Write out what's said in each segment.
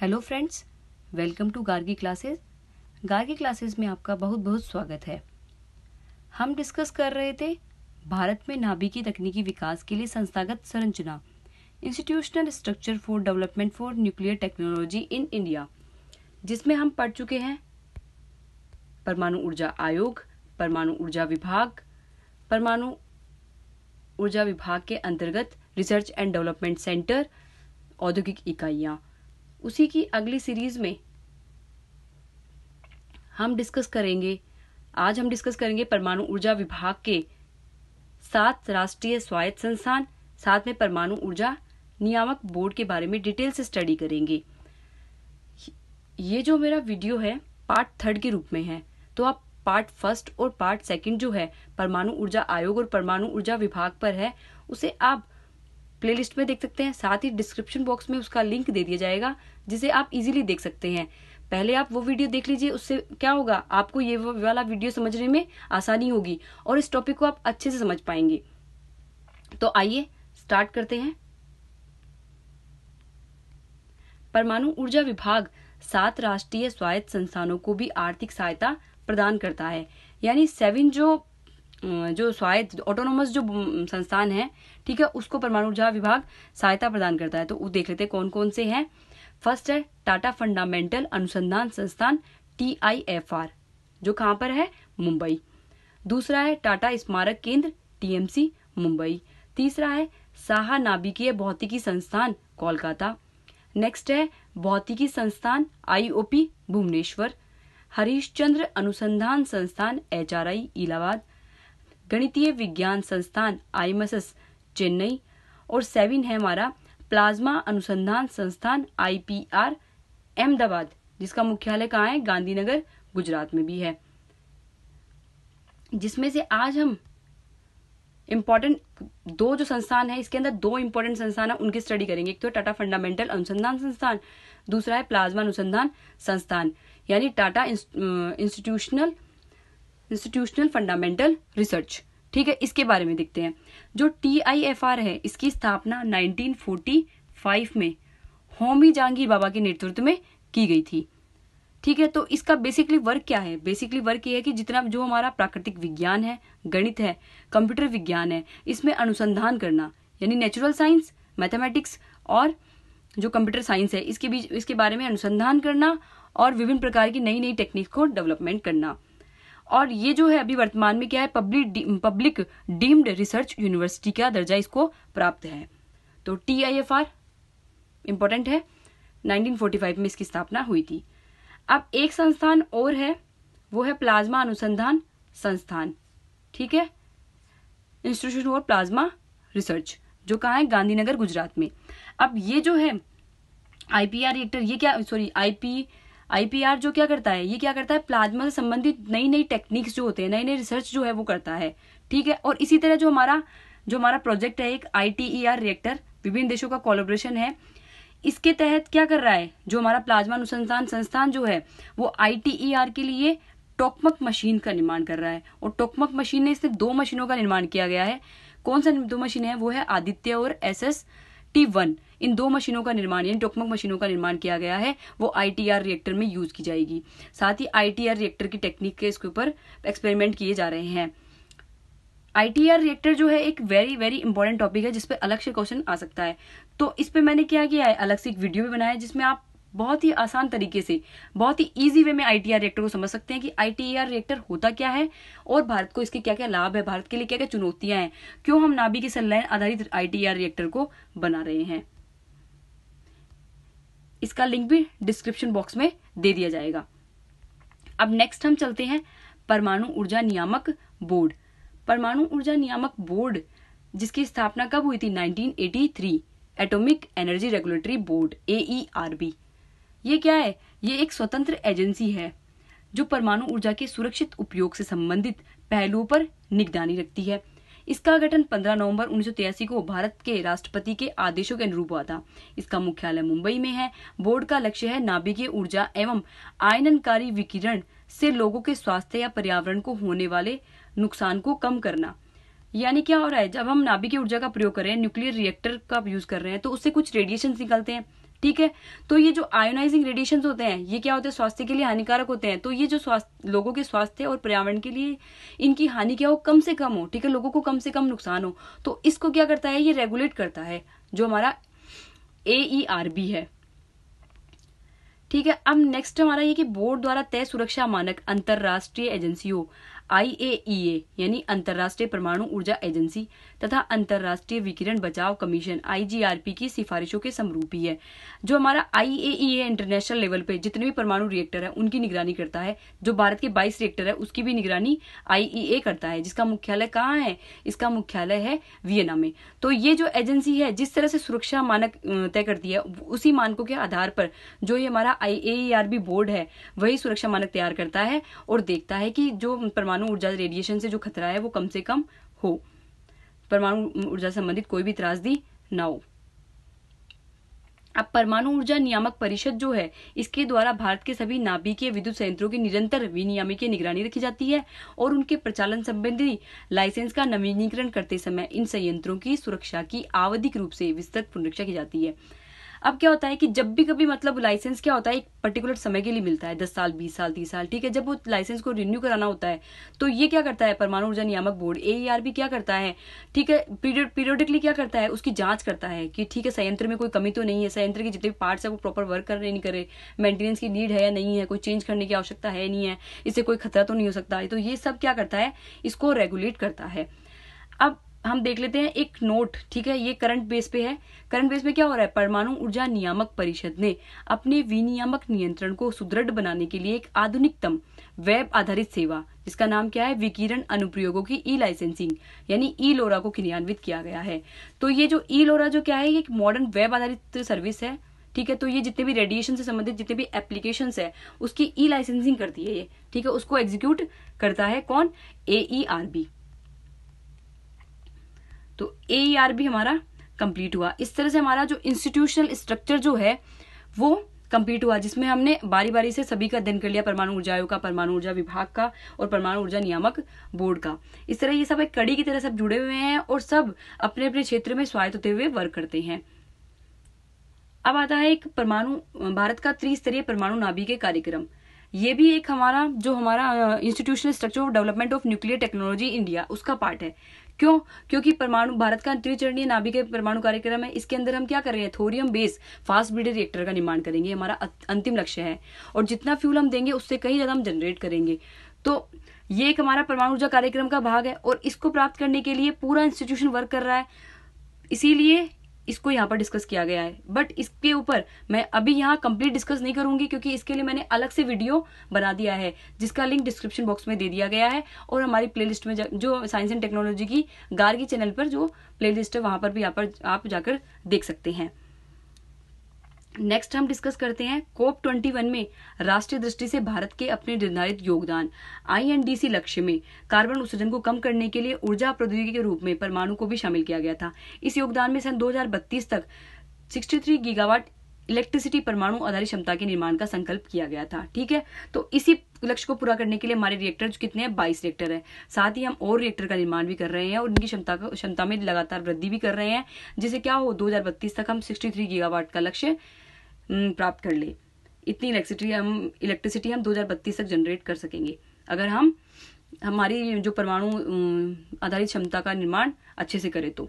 hello friends welcome to Gargi classes Gargi classes में आपका बहुत बहुत स्वागत है हम डिस्कस कर रहे थे भारत में की तकनीकी विकास के लिए संस्थागत संरचना institutional structure for development for nuclear technology in India जिसमें हम पढ़ चुके हैं परमाणु ऊर्जा आयोग परमाणु ऊर्जा विभाग परमाणु ऊर्जा विभाग के अंतर्गत रिसर्च एंड डेवलपमेंट सेंटर औद्योगिक इकाइयाँ उसी की अगली सीरीज में हम डिस्कस करेंगे आज हम डिस्कस करेंगे परमाणु ऊर्जा विभाग के सात राष्ट्रीय स्वायत्त संस्थान साथ में परमाणु ऊर्जा नियामक बोर्ड के बारे में डिटेल से स्टडी करेंगे ये जो मेरा वीडियो है पार्ट थर्ड के रूप में है तो आप पार्ट फर्स्ट और पार्ट सेकंड जो है परमाणु ऊर्जा आयोग और परमाणु ऊर्जा विभाग पर है उसे आप प्लेलिस्ट में देख सकते हैं साथ ही डिस्क्रिप्शन बॉक्स में उसका लिंक दे दिया जाएगा जिसे आप इजीली देख सकते हैं पहले आप वो वीडियो देख लीजिए उससे क्या होगा आपको ये वाला वीडियो समझने में आसानी होगी और इस टॉपिक को आप अच्छे से समझ पाएंगे तो आइए स्टार्ट करते हैं परमाणु ऊर्जा विभाग सात राष्ट्रीय स्वायत्त संस्थानों को भी आर्थिक सहायता प्रदान करता है यानी सेवन जो जो स्वायत्त ऑटोनोमस जो संस्थान है ठीक है उसको परमाणु ऊर्जा विभाग सहायता प्रदान करता है तो वो देख लेते हैं कौन कौन से हैं फर्स्ट है टाटा फंडामेंटल अनुसंधान संस्थान टी आई एफ आर जो कहाँ पर है मुंबई दूसरा है टाटा स्मारक केंद्र टीएमसी मुंबई तीसरा है साहा नाभिकीय भौतिकी संस्थान कोलकाता नेक्स्ट है भौतिकी संस्थान आईओपी भुवनेश्वर हरीशचंद्र अनुसंधान संस्थान एचआरआई इलाहाबाद गणितीय विज्ञान संस्थान आईएमएसएस चेन्नई और सेवन है हमारा प्लाज्मा अनुसंधान संस्थान आईपीआर अहमदाबाद जिसका मुख्यालय कहाँ है गांधीनगर गुजरात में भी है जिसमें से आज हम इम्पॉर्टेंट दो जो संस्थान है इसके अंदर दो इम्पोर्टेंट संस्थान है उनकी स्टडी करेंगे एक तो टाटा फंडामेंटल अनुसंधान संस्थान दूसरा है प्लाज्मा अनुसंधान संस्थान यानी Tata institutional institutional fundamental research ठीक है इसके बारे में देखते हैं जो टी आई एफ आर है इसकी स्थापना 1945 में होमी जहांगीर बाबा के नेतृत्व में की गई थी ठीक है तो इसका बेसिकली वर्क क्या है बेसिकली वर्क ये है कि जितना जो हमारा प्राकृतिक विज्ञान है गणित है कंप्यूटर विज्ञान है इसमें अनुसंधान करना यानी नेचुरल साइंस मैथमेटिक्स और जो कंप्यूटर साइंस है इसके बीच इसके बारे में अनुसंधान करना और विभिन्न प्रकार की नई नई टेक्निक को डेवलपमेंट करना और ये जो है अभी वर्तमान में क्या है public public deemed research university का दर्जा इसको प्राप्त है तो T I F R important है 1945 में इसकी स्थापना हुई थी अब एक संस्थान और है वो है प्लाज्मा अनुसंधान संस्थान ठीक है इंस्टीट्यूशन फॉर प्लाज्मा रिसर्च जो कहा है गांधीनगर गुजरात में अब ये जो है आई पी आर एक्टर ये क्या सॉरी आई पी आईपीआर जो क्या करता है ये क्या करता है प्लाज्मा से संबंधित नई नई टेक्निक्स जो होते हैं नई नई रिसर्च जो है वो करता है ठीक है और इसी तरह जो हमारा जो हमारा प्रोजेक्ट है एक आई रिएक्टर e विभिन्न देशों का कोलोब्रेशन है इसके तहत क्या कर रहा है जो हमारा प्लाज्मा अनुसंधान संस्थान जो है वो आई e के लिए टोकमक मशीन का निर्माण कर रहा है और टोकमक मशीन ने इससे दो मशीनों का निर्माण किया गया है कौन सा दो मशीन है वो है आदित्य और एस एस टी वन इन दो मशीनों का निर्माण यानी टोकमक मशीनों का निर्माण किया गया है वो आईटीआर रिएक्टर में यूज की जाएगी साथ ही आईटीआर रिएक्टर की टेक्निक के इसके ऊपर एक्सपेरिमेंट किए जा रहे हैं आईटीआर रिएक्टर जो है एक वेरी वेरी इंपॉर्टेंट टॉपिक है जिसपे अलग से क्वेश्चन आ सकता है तो इस पर मैंने क्या किया है अलग से एक वीडियो भी बनाया जिसमें आप बहुत ही आसान तरीके से बहुत ही इजी वे में आईटीआर रिएक्टर को समझ सकते हैं कि आईटीआर रिएक्टर होता क्या है और भारत को इसके क्या क्या लाभ है भारत के लिए क्या क्या चुनौतियां हैं क्यों हम नाभिक के संलयन आधारित आईटीआर रिएक्टर को बना रहे हैं इसका लिंक भी डिस्क्रिप्शन बॉक्स में दे दिया जाएगा अब नेक्स्ट हम चलते हैं परमाणु ऊर्जा नियामक बोर्ड परमाणु ऊर्जा नियामक बोर्ड जिसकी स्थापना कब हुई थी 1983 एटॉमिक एनर्जी रेगुलेटरी बोर्ड ए ये क्या है ये एक स्वतंत्र एजेंसी है जो परमाणु ऊर्जा के सुरक्षित उपयोग से संबंधित पहलुओं पर निगरानी रखती है इसका गठन 15 नवंबर उन्नीस को भारत के राष्ट्रपति के आदेशों के अनुरूप हुआ था इसका मुख्यालय मुंबई में है बोर्ड का लक्ष्य है नाभिकीय ऊर्जा एवं आयननकारी विकिरण से लोगों के स्वास्थ्य या पर्यावरण को होने वाले नुकसान को कम करना यानी क्या हो रहा है जब हम नाभिकीय ऊर्जा का प्रयोग कर रहे हैं न्यूक्लियर रिएक्टर का यूज कर रहे हैं तो उससे कुछ रेडिएशन निकलते हैं ठीक है तो ये जो आयोनाइजिंग रेडिएशन होते हैं ये क्या होते हैं स्वास्थ्य के लिए हानिकारक होते हैं तो ये जो स्वास्थ्य लोगों के स्वास्थ्य और पर्यावरण के लिए इनकी हानि क्या हो कम से कम हो ठीक है लोगों को कम से कम नुकसान हो तो इसको क्या करता है ये रेगुलेट करता है जो हमारा बी e है ठीक है अब नेक्स्ट हमारा ये कि बोर्ड द्वारा तय सुरक्षा मानक अंतर्राष्ट्रीय एजेंसियों आई ए e यानी अंतर्राष्ट्रीय परमाणु ऊर्जा एजेंसी तथा अंतर्राष्ट्रीय विकिरण बचाव कमीशन आईजीआरपी की सिफारिशों के समरूप ही है जो हमारा आई e है इंटरनेशनल लेवल पे जितने भी परमाणु रिएक्टर है उनकी निगरानी करता है जो भारत के बाईस रिएक्टर है उसकी भी निगरानी आई e करता है जिसका मुख्यालय कहाँ है इसका मुख्यालय है वियना में तो ये जो एजेंसी है जिस तरह से सुरक्षा मानक तय करती है उसी मानकों के आधार पर जो ये हमारा आई बोर्ड e है वही सुरक्षा मानक तैयार करता है और देखता है कि जो परमाणु ऊर्जा रेडिएशन से जो खतरा है वो कम से कम हो परमाणु ऊर्जा संबंधित कोई भी त्रासदी ना हो अब परमाणु ऊर्जा नियामक परिषद जो है इसके द्वारा भारत के सभी नाभिकीय विद्युत संयंत्रों की निरंतर विनियामी की निगरानी रखी जाती है और उनके प्रचालन संबंधी लाइसेंस का नवीनीकरण करते समय इन संयंत्रों की सुरक्षा की आवधिक रूप से विस्तृत पुनरीक्षा की जाती है अब क्या होता है कि जब भी कभी मतलब लाइसेंस क्या होता है एक पर्टिकुलर समय के लिए मिलता है दस साल बीस साल तीस साल ठीक है जब वो लाइसेंस को रिन्यू कराना होता है तो ये क्या करता है परमाणु ऊर्जा नियामक बोर्ड ए e क्या करता है ठीक है पीरियोडिकली क्या करता है उसकी जांच करता है कि ठीक है संयंत्र में कोई कमी तो नहीं है संयंत्र के जितने भी पार्ट्स है वो प्रॉपर वर्क कर रहे नहीं करे मेंटेनेंस की नीड है या नहीं है कोई चेंज करने की आवश्यकता है नहीं है इससे कोई खतरा तो नहीं हो सकता है तो ये सब क्या करता है इसको रेगुलेट करता है अब हम देख लेते हैं एक नोट ठीक है ये करंट बेस पे है करंट बेस पे क्या हो रहा है परमाणु ऊर्जा नियामक परिषद ने अपने विनियामक नियंत्रण को सुदृढ़ बनाने के लिए एक आधुनिकतम वेब आधारित सेवा जिसका नाम क्या है विकिरण अनुप्रयोगों की ई लाइसेंसिंग यानी ई लोरा को क्रियान्वित किया गया है तो ये जो ई लोरा जो क्या है ये एक मॉडर्न वेब आधारित सर्विस है ठीक है तो ये जितने भी रेडिएशन से संबंधित जितने भी एप्लीकेशन है उसकी ई लाइसेंसिंग करती है ये ठीक है उसको एग्जीक्यूट करता है कौन ए ई आर बी तो ए e भी हमारा कंप्लीट हुआ इस तरह से हमारा जो इंस्टीट्यूशनल स्ट्रक्चर जो है वो कंप्लीट हुआ जिसमें हमने बारी बारी से सभी का अध्ययन कर लिया परमाणु ऊर्जा आयोग का परमाणु ऊर्जा विभाग का और परमाणु ऊर्जा नियामक बोर्ड का इस तरह ये सब एक कड़ी की तरह सब जुड़े हुए हैं और सब अपने अपने क्षेत्र में स्वायत्त होते हुए वर्क करते हैं अब आता है एक परमाणु भारत का त्रिस्तरीय परमाणु के कार्यक्रम ये भी एक हमारा जो हमारा institutional structure of development of nuclear technology India उसका पार्ट है क्यों क्योंकि परमाणु भारत का त्रिचरणीय नाभिक परमाणु कार्यक्रम है इसके अंदर हम क्या कर रहे हैं thorium base fast breeder reactor का निर्माण करेंगे हमारा अंतिम लक्ष्य है और जितना फ्यूल हम देंगे उससे कहीं ज्यादा हम जनरेट करेंगे तो ये एक हमारा परमाणु ऊर्जा कार्यक्रम का भाग है और इसको प्राप्त करने के लिए पूरा इंस्टीट्यूशन वर्क कर रहा है इसीलिए इसको यहाँ पर डिस्कस किया गया है बट इसके ऊपर मैं अभी यहाँ कंप्लीट डिस्कस नहीं करूंगी क्योंकि इसके लिए मैंने अलग से वीडियो बना दिया है जिसका लिंक डिस्क्रिप्शन बॉक्स में दे दिया गया है और हमारी प्लेलिस्ट में जो साइंस एंड टेक्नोलॉजी की गार्गी चैनल पर जो प्लेलिस्ट है वहाँ पर भी यहाँ पर आप जाकर देख सकते हैं नेक्स्ट हम डिस्कस करते हैं कोप 21 में राष्ट्रीय दृष्टि से भारत के अपने निर्धारित योगदान आईएनडीसी लक्ष्य में कार्बन उत्सर्जन को कम करने के लिए ऊर्जा प्रौद्योगिकी के रूप में परमाणु को भी शामिल किया गया था इस योगदान में सन 2032 तक 63 गीगावाट इलेक्ट्रिसिटी परमाणु आधारित क्षमता के निर्माण का संकल्प किया गया था ठीक है तो इसी लक्ष्य को पूरा करने के लिए हमारे रिएक्टर कितने हैं बाईस रिएक्टर है साथ ही हम और रिएक्टर का निर्माण भी कर रहे हैं और इनकी क्षमता क्षमता में लगातार वृद्धि भी कर रहे हैं जिसे क्या हो दो तक हम सिक्सटी गीगावाट का लक्ष्य हम्म, प्राप्त कर ले इतनी इलेक्ट्रिसिटी हम इलेक्ट्रिसिटी हम 2032 तक जनरेट कर सकेंगे अगर हम हमारी जो परमाणु हम्म, आधारित क्षमता का निर्माण अच्छे से करें तो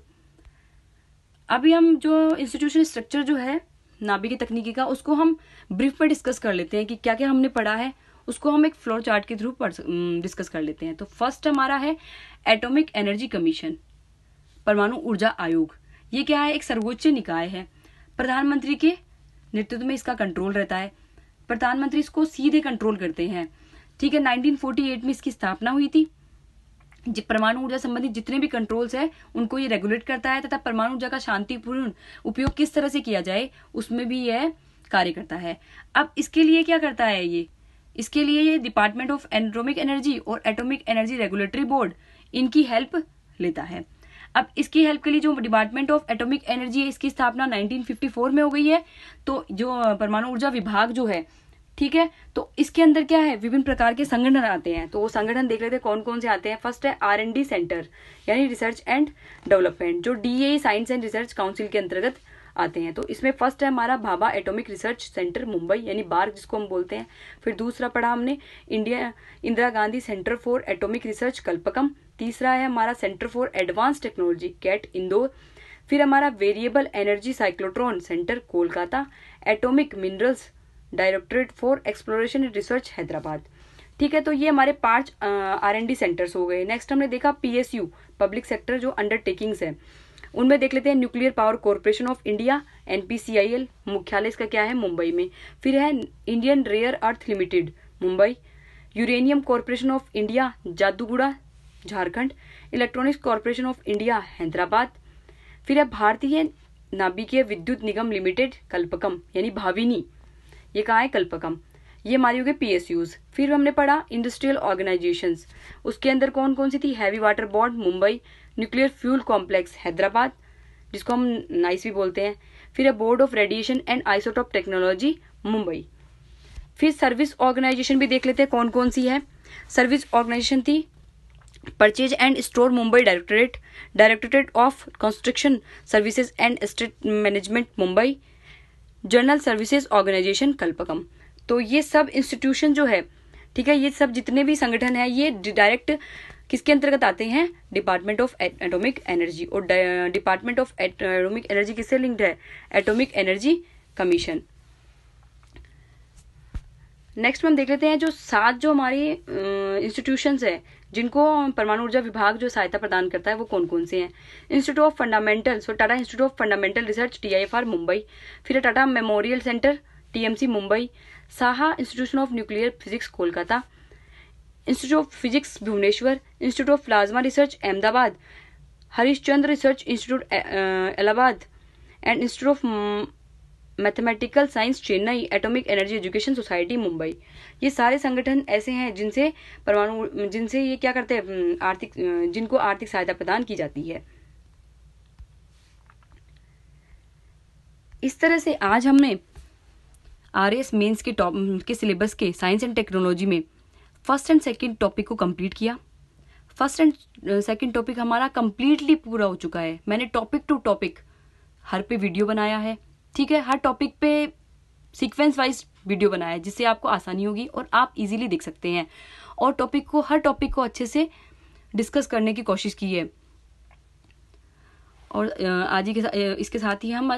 अभी हम जो इंस्टीट्यूशन स्ट्रक्चर जो है नाभिक तकनीकी का उसको हम ब्रीफ में डिस्कस कर लेते हैं कि क्या क्या हमने पढ़ा है उसको हम एक फ्लोर चार्ट के थ्रू हम्म, डिस्कस कर लेते हैं तो फर्स्ट हमारा है एटॉमिक एनर्जी कमीशन परमाणु ऊर्जा आयोग ये क्या है एक सर्वोच्च निकाय है प्रधानमंत्री के नेतृत्व में इसका कंट्रोल रहता है प्रधानमंत्री इसको सीधे कंट्रोल करते हैं ठीक है 1948 में इसकी स्थापना हुई थी परमाणु ऊर्जा संबंधित जितने भी कंट्रोल्स है उनको ये रेगुलेट करता है तथा परमाणु ऊर्जा का शांतिपूर्ण उपयोग किस तरह से किया जाए उसमें भी यह कार्य करता है अब इसके लिए क्या करता है ये इसके लिए ये डिपार्टमेंट ऑफ एटॉमिक एनर्जी और एटॉमिक एनर्जी रेगुलेटरी बोर्ड इनकी हेल्प लेता है अब इसकी हेल्प के लिए जो डिपार्टमेंट ऑफ एटॉमिक एनर्जी है इसकी स्थापना 1954 में हो गई है तो जो परमाणु ऊर्जा विभाग जो है ठीक है तो इसके अंदर क्या है विभिन्न प्रकार के संगठन आते हैं तो वो संगठन देख लेते हैं कौन कौन से आते हैं फर्स्ट है आर एन डी सेंटर यानी रिसर्च एंड डेवलपमेंट जो D A science and research council के अंतर्गत आते हैं तो इसमें फर्स्ट है हमारा Bhabha atomic research centre Mumbai यानी बार्क जिसको हम बोलते हैं फिर दूसरा पढ़ा हमने India Indira Gandhi centre for atomic research Kalpakkam तीसरा है हमारा centre for advance technology CAT Indore फिर हमारा variable energy cyclotron centre Kolkata atomic minerals directorate for exploration and research Hyderabad ठीक है तो ये हमारे पांच आर एन डी सेंटर्स हो गए नेक्स्ट हमने देखा पीएसयू पब्लिक सेक्टर जो अंडरटेकिंग्स है उनमें देख लेते हैं nuclear power corporation of India NPCIL मुख्यालय इसका क्या है मुंबई में फिर है Indian rare earth limited Mumbai uranium corporation of India Jadugoda Jharkhand electronics corporation of India Hyderabad फिर है भारतीय नाभिकीय विद्युत निगम लिमिटेड कल्पकम यानी भाविनी ये कहाँ है कल्पकम ये हमारी हो गई पी फिर हमने पढ़ा इंडस्ट्रियल ऑर्गेनाइजेशन उसके अंदर कौन कौन सी थी heavy water bond Mumbai nuclear fuel complex Hyderabad जिसको हम नाइस भी बोलते हैं फिर है board of radiation and isotope technology Mumbai फिर सर्विस ऑर्गेनाइजेशन भी देख लेते हैं कौन कौन सी है सर्विस ऑर्गेनाइजेशन थी purchase and store Mumbai directorate directorate of construction services and state management Mumbai general services organisation Kalpakkam तो ये सब इंस्टीट्यूशन जो है ठीक है ये सब जितने भी संगठन है ये डायरेक्ट किसके अंतर्गत आते हैं डिपार्टमेंट ऑफ एटोमिक एनर्जी और डिपार्टमेंट ऑफ एटोमिक एनर्जी किससे लिंक्ड है एटोमिक एनर्जी कमीशन नेक्स्ट हम देख लेते हैं जो सात जो हमारी इंस्टीट्यूशंस है जिनको परमाणु ऊर्जा विभाग जो सहायता प्रदान करता है वो कौन कौन से हैं institute of fundamental so Tata institute of fundamental research TIFR Mumbai फिर Tata memorial centre TMC Mumbai Saha institution of nuclear physics Kolkata institute of physics Bhubaneswar institute of plasma research Ahmedabad Harishchandra research institute Allahabad and institute of mathematical science Chennai atomic energy education society Mumbai ये सारे संगठन ऐसे हैं जिनसे परमाणु जिनसे ये क्या करते हैं आर्थिक जिनको आर्थिक सहायता प्रदान की जाती है इस तरह से आज हमने आर एस मेन्स के टॉप के सिलेबस के साइंस एंड टेक्नोलॉजी में फर्स्ट एंड सेकेंड टॉपिक को कम्प्लीट किया फर्स्ट एंड सेकेंड टॉपिक हमारा कम्प्लीटली पूरा हो चुका है मैंने टॉपिक टू टॉपिक हर पे वीडियो बनाया है ठीक है हर टॉपिक पे सीक्वेंस वाइज वीडियो बनाया है जिससे आपको आसानी होगी और आप इजीली देख सकते हैं और टॉपिक को हर टॉपिक को अच्छे से डिस्कस करने की कोशिश की है और आज ही के साथ इसके साथ ही हम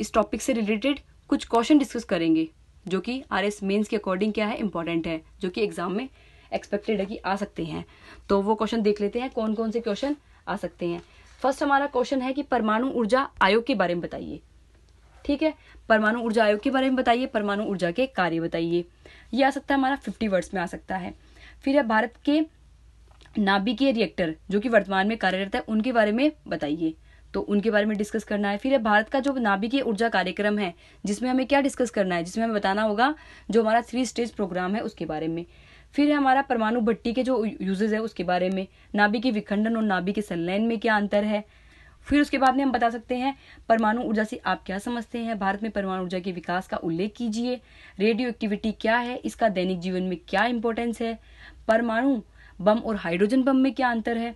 इस टॉपिक से रिलेटेड कुछ क्वेश्चन डिस्कस करेंगे जो कि आर एस मेन्स के अकॉर्डिंग क्या है इंपॉर्टेंट है जो कि एग्जाम में एक्सपेक्टेड है कि आ सकते हैं तो वो क्वेश्चन देख लेते हैं कौन कौन से क्वेश्चन आ सकते हैं फर्स्ट हमारा क्वेश्चन है कि परमाणु ऊर्जा आयोग के बारे में बताइए ठीक है परमाणु ऊर्जा आयोग के बारे में बताइए परमाणु ऊर्जा के कार्य बताइए ये आ सकता है हमारा फिफ्टी वर्ड्स में आ सकता है फिर है भारत के नाभिकीय रिएक्टर जो कि वर्तमान में कार्यरत है उनके बारे में बताइए तो उनके बारे में डिस्कस करना है फिर है भारत का जो नाभिकीय ऊर्जा कार्यक्रम है जिसमें हमें क्या डिस्कस करना है जिसमें हमें बताना होगा जो हमारा थ्री स्टेज प्रोग्राम है उसके बारे में फिर है हमारा परमाणु भट्टी के जो यूजेज है उसके बारे में नाभिकीय विखंडन और नाभिकीय संलयन में क्या अंतर है फिर उसके बाद में हम बता सकते हैं परमाणु ऊर्जा से आप क्या समझते हैं भारत में परमाणु ऊर्जा के विकास का उल्लेख कीजिए रेडियो एक्टिविटी क्या है इसका दैनिक जीवन में क्या इंपॉर्टेंस है परमाणु बम और हाइड्रोजन बम में क्या अंतर है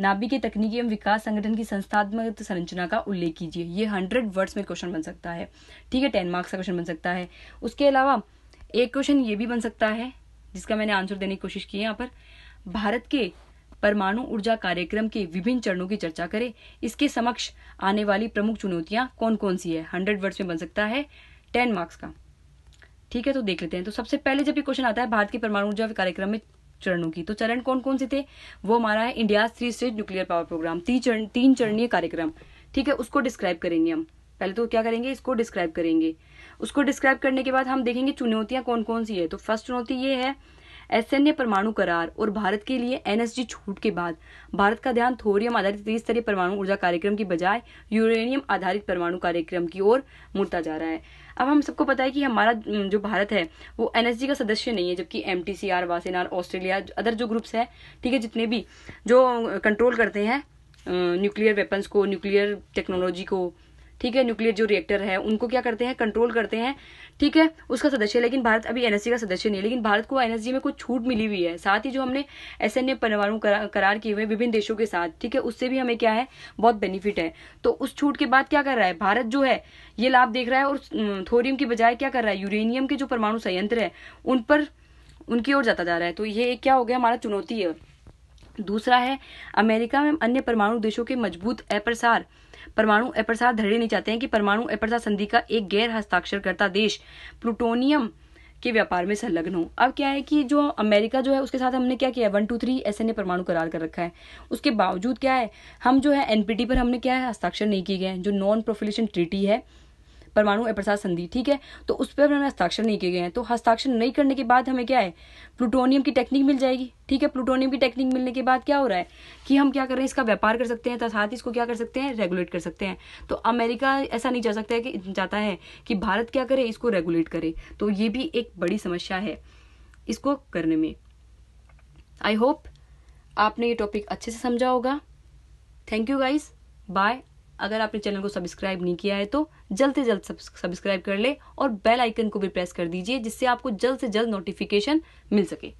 नाभिक के तकनीकी एवं विकास संगठन की संस्थात्मक संरचना का उल्लेख कीजिए ये हंड्रेड वर्ड्स में क्वेश्चन बन सकता है ठीक है टेन मार्क्स का क्वेश्चन बन सकता है उसके अलावा एक क्वेश्चन ये भी बन सकता है जिसका मैंने आंसर देने की कोशिश की है यहाँ पर भारत के परमाणु ऊर्जा कार्यक्रम के विभिन्न चरणों की चर्चा करे इसके समक्ष आने वाली प्रमुख चुनौतियां कौन कौन सी है हंड्रेड वर्ड्स में बन सकता है टेन मार्क्स का ठीक है तो देख लेते हैं तो सबसे पहले जब ये क्वेश्चन आता है भारत के परमाणु ऊर्जा कार्यक्रम में चरणों की तो चरण कौन कौन से थे वो हमारा है India three state nuclear power programme तीन चरण तीन चरणीय कार्यक्रम ठीक है उसको डिस्क्राइब करेंगे हम पहले तो क्या करेंगे इसको डिस्क्राइब करेंगे उसको डिस्क्राइब करने के बाद हम देखेंगे चुनौतियां कौन कौन सी है तो फर्स्ट चुनौती ये है एसएनए परमाणु करार और भारत के लिए एनएसजी छूट के बाद भारत का ध्यान थोरियम आधारित त्रिस्तरीय परमाणु ऊर्जा कार्यक्रम की बजाय यूरेनियम आधारित परमाणु कार्यक्रम की ओर मुड़ता जा रहा है अब हम सबको पता है कि हमारा जो भारत है वो एनएसजी का सदस्य नहीं है जबकि M T C R Wassenaar Australia other जो ग्रुप्स है ठीक है जितने भी जो कंट्रोल करते हैं न्यूक्लियर वेपन्स को न्यूक्लियर टेक्नोलॉजी को ठीक है न्यूक्लियर जो रिएक्टर है उनको क्या करते हैं कंट्रोल करते हैं ठीक है उसका सदस्य है लेकिन भारत अभी एनएससी का सदस्य नहीं है लेकिन भारत को एनएससी में कुछ छूट मिली हुई है साथ ही जो हमने एस एन ए परमाणु करार किए हुए विभिन्न देशों के साथ ठीक है उससे भी हमें क्या है बहुत बेनिफिट है तो उस छूट के बाद क्या कर रहा है भारत जो है ये लाभ देख रहा है और थोरियम की बजाय क्या कर रहा है यूरेनियम के जो परमाणु संयंत्र है उन पर उनकी ओर जाता जा रहा है तो ये क्या हो गया हमारा चुनौती है दूसरा है अमेरिका में अन्य परमाणु देशों के मजबूत अप्रसार परमाणु अप्रसार नहीं चाहते हैं कि परमाणु अप्रसार संधि का एक गैर हस्ताक्षरकर्ता देश प्लूटोनियम के व्यापार में संलग्न हो अब क्या है कि जो अमेरिका जो है उसके साथ हमने क्या किया वन टू थ्री एस परमाणु करार कर रखा है उसके बावजूद क्या है हम जो है एनपीटी पर हमने क्या है हस्ताक्षर नहीं किए गए हैं जो नॉन प्रोफिलेशन ट्रीटी है परमाणु अप्रसाद संधि ठीक है तो उस पर हमें हस्ताक्षर नहीं किए गए हैं तो हस्ताक्षर नहीं करने के बाद हमें क्या है प्लूटोनियम की टेक्निक मिल जाएगी ठीक है प्लूटोनियम की टेक्निक मिलने के बाद क्या हो रहा है कि हम क्या कर रहे हैं इसका व्यापार कर सकते हैं तथा साथ ही इसको क्या कर सकते हैं रेगुलेट कर सकते हैं तो अमेरिका ऐसा नहीं जा सकता है कि जाता है कि भारत क्या करे इसको रेगुलेट करे तो ये भी एक बड़ी समस्या है इसको करने में आई होप आपने ये टॉपिक अच्छे से समझा होगा थैंक यू गाइस बाय अगर आपने चैनल को सब्सक्राइब नहीं किया है तो जल्द से जल्द सब्सक्राइब कर ले और बेल आइकन को भी प्रेस कर दीजिए जिससे आपको जल्द से जल्द नोटिफिकेशन मिल सके